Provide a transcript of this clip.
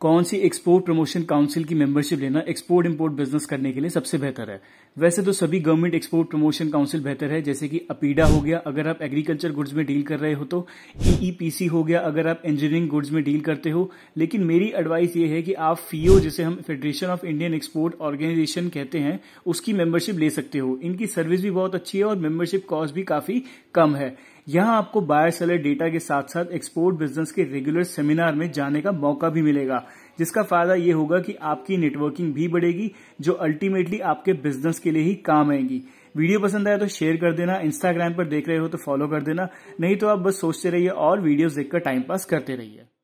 कौन सी export promotion council की मेंबरशिप लेना एक्सपोर्ट इंपोर्ट बिजनेस करने के लिए सबसे बेहतर है वैसे तो सभी गवर्नमेंट एक्सपोर्ट प्रमोशन काउंसिल बेहतर है जैसे कि अपीडा हो गया अगर आप एग्रीकल्चर गुड्स में डील कर रहे हो तो ईईपीसी e e हो गया अगर आप इंजीनियरिंग गुड्स में डील करते हो लेकिन मेरी एडवाइस ये है कि आप फीओ e जिसे हम federation of Indian export organization कहते हैं उसकी मेंबरशिप ले सकते हो इनकी सर्विस भी बहुत अच्छी है और मेंबरशिप कॉस्ट भी काफी कम है यहां आपको बायर सेलर डेटा के साथ साथ एक्सपोर्ट बिजनेस के रेगुलर सेमिनार में जाने का मौका भी मिलेगा जिसका फायदा ये होगा कि आपकी नेटवर्किंग भी बढ़ेगी जो अल्टीमेटली आपके बिजनेस के लिए ही काम आएगी वीडियो पसंद आया तो शेयर कर देना इंस्टाग्राम पर देख रहे हो तो फॉलो कर देना नहीं तो आप बस सोचते रहिए और वीडियोस देखकर टाइम पास करते रहिए